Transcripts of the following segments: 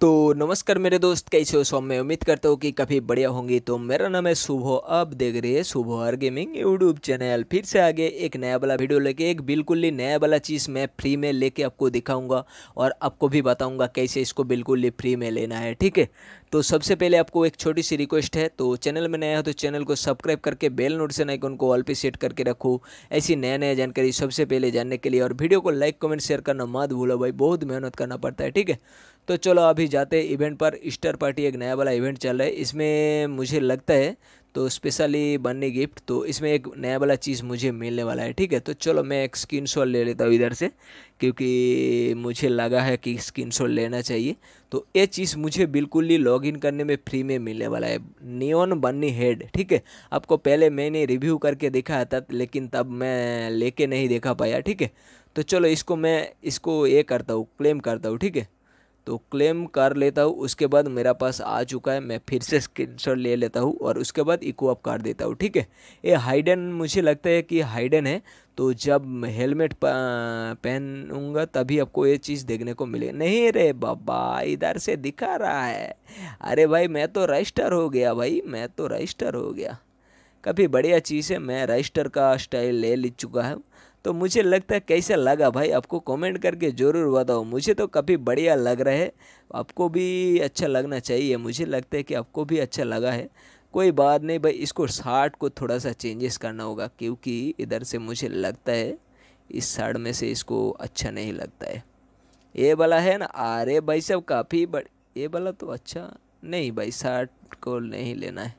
तो नमस्कार मेरे दोस्त कैसे हो सौम मैं उम्मीद करता हूँ कि काफ़ी बढ़िया होंगी तो मेरा नाम है सुबह अब देख रहे हैं सुबह हर गेमिंग यूट्यूब चैनल फिर से आगे एक नया वाला वीडियो लेके एक बिल्कुल ही नया वाला चीज़ मैं फ्री में लेके आपको दिखाऊंगा और आपको भी बताऊंगा कैसे इसको बिल्कुल ही फ्री में लेना है ठीक है तो सबसे पहले आपको एक छोटी सी रिक्वेस्ट है तो चैनल में नया हो तो चैनल को सब्सक्राइब करके बेल नोटिफिकेशन आइकन को ऑल पे सेट करके रखो ऐसी नया नया जानकारी सबसे पहले जानने के लिए और वीडियो को लाइक कमेंट शेयर करना मत भूलो भाई बहुत मेहनत करना पड़ता है ठीक है तो चलो अभी जाते इवेंट पर ईस्टर पार्टी एक नया वाला इवेंट चल रहा है इसमें मुझे लगता है तो स्पेशली बनने गिफ्ट तो इसमें एक नया वाला चीज़ मुझे मिलने वाला है ठीक है तो चलो मैं एक स्क्रीन शॉट ले लेता हूँ इधर से क्योंकि मुझे लगा है कि स्क्रीन शॉट लेना चाहिए तो ये चीज़ मुझे बिल्कुल ही लॉगिन करने में फ्री में मिलने वाला है नियोन बन्नी हेड ठीक है आपको पहले मैंने रिव्यू करके देखा था लेकिन तब मैं लेके नहीं देखा पाया ठीक है तो चलो इसको मैं इसको ये करता हूँ क्लेम करता हूँ ठीक है तो क्लेम कर लेता हूँ उसके बाद मेरा पास आ चुका है मैं फिर से स्क्रीनशॉट ले लेता हूँ और उसके बाद इको अप कर देता हूँ ठीक है ये हाइडन मुझे लगता है कि हाइडन है तो जब हेलमेट पहनूंगा तभी आपको ये चीज़ देखने को मिलेगी नहीं रे बाबा इधर से दिखा रहा है अरे भाई मैं तो रजिस्टर हो गया भाई मैं तो रजिस्टर हो गया काफ़ी बढ़िया चीज़ है मैं रजिस्टर का स्टाइल ले ली चुका हूँ तो मुझे लगता है कैसा लगा भाई आपको कमेंट करके ज़रूर बताओ मुझे तो काफ़ी बढ़िया लग रहा है आपको भी अच्छा लगना चाहिए मुझे लगता है कि आपको भी अच्छा लगा है कोई बात नहीं भाई इसको शार्ट को थोड़ा सा चेंजेस करना होगा क्योंकि इधर से मुझे लगता है इस शार्ट में से इसको अच्छा नहीं लगता है ये वाला है ना अरे भाई साहब काफ़ी बड़ ये वाला तो अच्छा नहीं भाई साठ को नहीं लेना है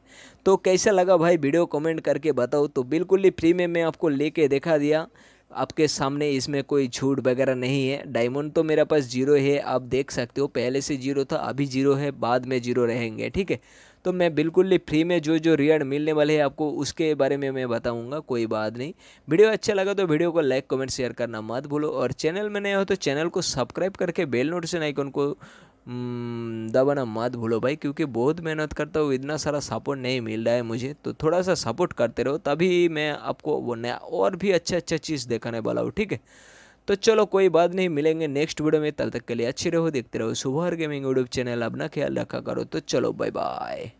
तो कैसा लगा भाई वीडियो कमेंट करके बताओ तो बिल्कुल ही फ्री में मैं आपको लेके देखा दिया आपके सामने इसमें कोई झूठ वगैरह नहीं है डायमंड तो मेरे पास जीरो है आप देख सकते हो पहले से जीरो था अभी जीरो है बाद में जीरो रहेंगे ठीक है तो मैं बिल्कुल ही फ्री में जो जो रियड मिलने वाले हैं आपको उसके बारे में मैं बताऊंगा कोई बात नहीं वीडियो अच्छा लगा तो वीडियो को लाइक कमेंट शेयर करना मत भूलो और चैनल में नए हो तो चैनल को सब्सक्राइब करके बेल नोटिफिकेशन आइकन को हम्म, दबाना मत भूलो भाई क्योंकि बहुत मेहनत करता हूँ इतना सारा सपोर्ट नहीं मिल रहा है मुझे तो थोड़ा सा सपोर्ट करते रहो तभी मैं आपको वो नया और भी अच्छा अच्छा चीज़ देखाने वाला हूँ ठीक है तो चलो कोई बात नहीं मिलेंगे नेक्स्ट वीडियो में तब तक के लिए अच्छे रहो देखते रहो सुबह गेमिंग यूट्यूब चैनल अपना ख्याल रखा करो तो चलो बाय बाय